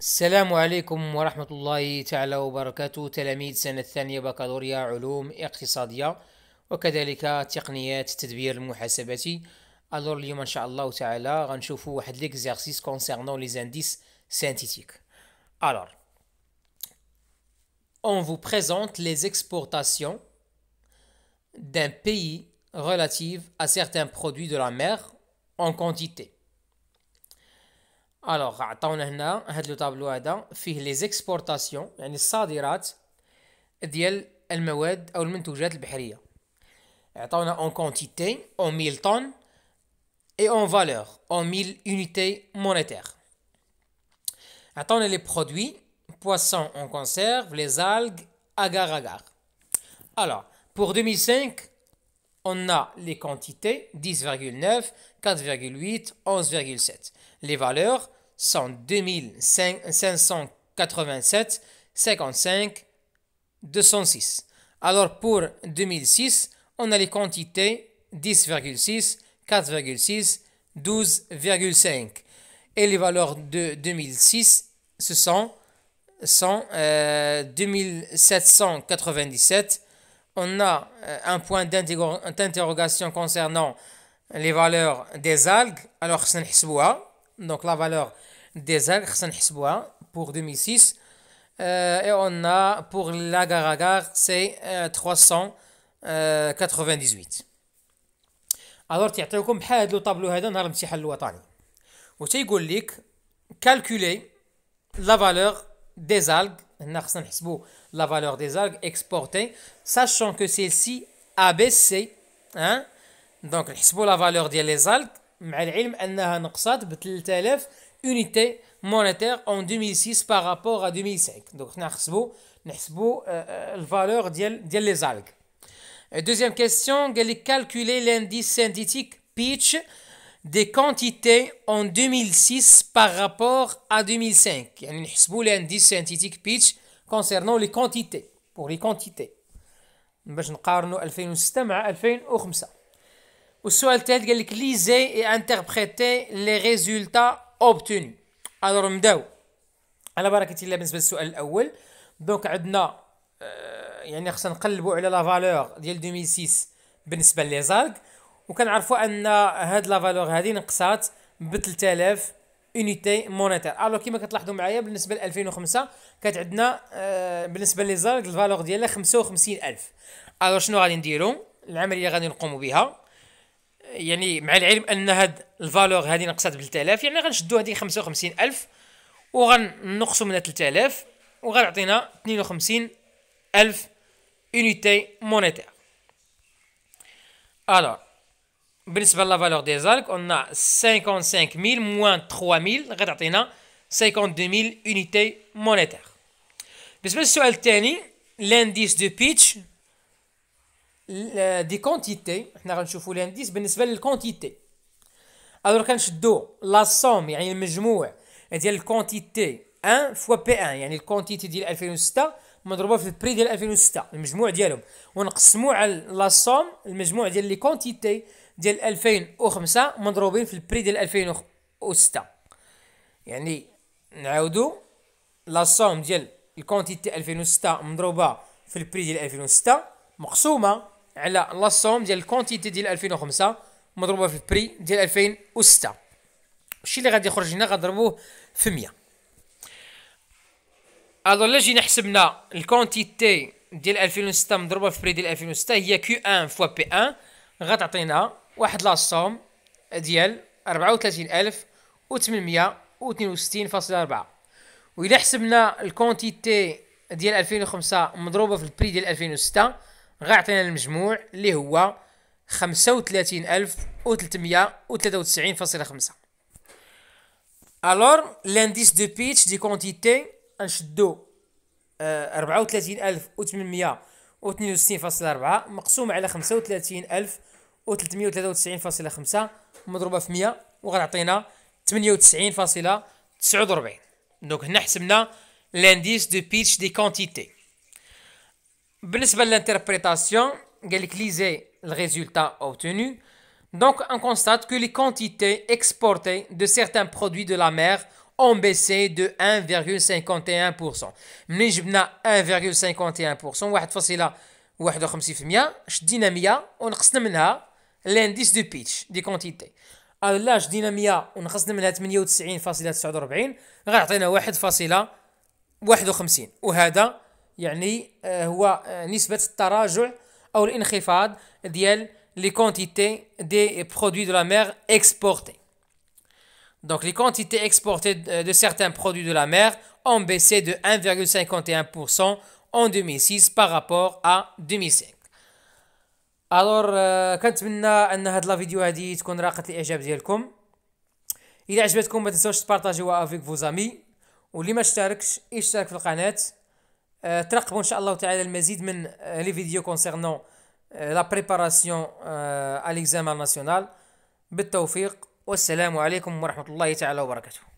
السلام عليكم ورحمة الله تعالى وبركاته تلاميذ سنة الثانية بكالوريا علوم اقتصادية وكذلك تقنيات التدبير المحاسباتي الور اليوم ان شاء الله تعالى غنشوفوا واحد ليكزارسيس كونسيرنون لي زانديس سينتيتيك الور on vous présente les exportations d'un pays relatives à certains produits de la mer en quantité. Alors, on a les exportations, les sadirats, on dièles, les exportations, les à les les moued, les moued, les les produits les moued, les moued, les moued, les moued, les moued, les en les moued, les moued, les les les produits, les poissons les les algues, les les les on a les sont 2587, 55, 206. Alors pour 2006, on a les quantités 10,6, 4,6, 12,5. Et les valeurs de 2006, ce sont, 100 2797. Euh, on a euh, un point d'interrogation concernant les valeurs des algues. Alors, c'est donc la valeur des algues, calculer pour 2006. Euh, et on a pour l'agar-agar, c'est euh, 398. Euh, Alors, on va faire الطابلو هذا tableau. الامتحان الوطني وتيقول لك calculer la valeur des algues On va la valeur des algues exportées sachant que celle-ci a baissé hein donc نحسبوا la valeur des algues مع العلم أنها نقصت ب de unité monétaire en 2006 par rapport à 2005 donc نحسبوا نحسبوا الفالور ديال valeur لي زالغ euh, deuxième question قال calculer l'indice synthétique pitch des quantités en 2006 par rapport à 2005 يعني نحسبوا l'indice synthétique pitch concernant les quantités pour les quantités Nous avons 2006 مع 2005 والسؤال الثالث قال لك ليزي انتربريتي لي ريزولتا اوبتوني الوغ نبداو على بركه الله بالنسبه للسؤال الاول دونك عندنا آه يعني خصنا نقلبوا على لا فالور ديال 2006 بالنسبه لي زالك وكنعرفوا ان هاد لا فالور هادي نقصات ب 3000 اونيتي مونيتير الو كيما كتلاحظوا معايا بالنسبه ل 2005 كانت عندنا آه بالنسبه لي زالك الفالور ديالها 55000 الو شنو غادي نديروا العمليه غادي نقوموا بها يعني مع العلم ان هاد الفالور هذه نقصات ب 3000 يعني غنشدو هذه 55000 وغنقصوا منها 3000 وغنعطينا 52000 يونيتي مونيتير الوغ بالنسبه لا فالور دي زالك قلنا 55000 موان 3000 غتعطينا 52000 يونيتي مونيتير بالنسبه للسؤال الثاني لانديس دو بيتش دي كونتيتي حنا غنشوفو الانديس بالنسبه للكونتيتي الوغ كنشدو لا سوم يعني المجموع ديال الكونتيتي 1 فوا بي 1 يعني الكونتيتي ديال 2006 مضروبه في البري ديال 2006 المجموع ديالهم ونقسمو على لا سوم المجموع ديال لي كونتيتي ديال 2005 مضروبين في البري ديال 2006 يعني نعاودو لا سوم ديال الكونتيتي 2006 مضروبه في البري ديال 2006 مقسومه على لا سوم ديال الكونتيتي ديال 2005 مضروبه في بري ديال 2006 الشيء اللي غادي يخرج هنا غنضربوه في 100 الوغ الا جينا حسبنا الكونتيتي ديال 2006 مضروبه في بري ديال 2006 هي كيو 1 فوا بي 1 غتعطينا واحد لا سوم ديال 34862.4 وإلا حسبنا الكونتيتي ديال 2005 مضروبه في البري ديال 2006 غيعطينا المجموع اللي هو خمسة وثلاثين ألف وتلتمية وتلاتة وتسعين فاصلة خمسة الور لانديس دو بيتش دي كونتيتي نشدو ربعة وثلاثين ألف وتمنمية وتنين وستين فاصلة ربعة مقسومة على خمسة وثلاثين ألف وتلتمية وتلاتة وتسعين فاصلة خمسة مضروبة في مية وغتعطينا تمنية وتسعين فاصلة تسعود وربعين دونك هنا حسبنا لانديس دو بيتش دي كونتيتي Pour للانتربريتاسيون قال لك le résultat obtenu donc on constate que les quantités exportées de certains produits de la mer ont baissé de 1,51% ملي جبنا 1,51% 1,51% Je l'indice de pitch des quantités لا شدينا 100 l'indice 1.51 يعني آه، هو آه، نسبه التراجع او الانخفاض ديال لي كونتيتي دي برودوي دو لا مير اكسبورتي Donc les quantités exportées de certains produits de la mer ont baissé de 1,51% en 2006 par rapport à 2005. الور euh, كنتمنى ان هاد لا فيديو هادي تكون راقت الاعجاب ديالكم اذا عجبتكم ما تنساوش تبارطاجيوها افيك فوزامي واللي ما اشتركش اشترك في القناه Euh, تراقبوا ان شاء الله تعالى المزيد من لي فيديو كونسيرنون لا بريباراسيون ا ليكزامان ناسيونال بالتوفيق والسلام عليكم ورحمه الله تعالى وبركاته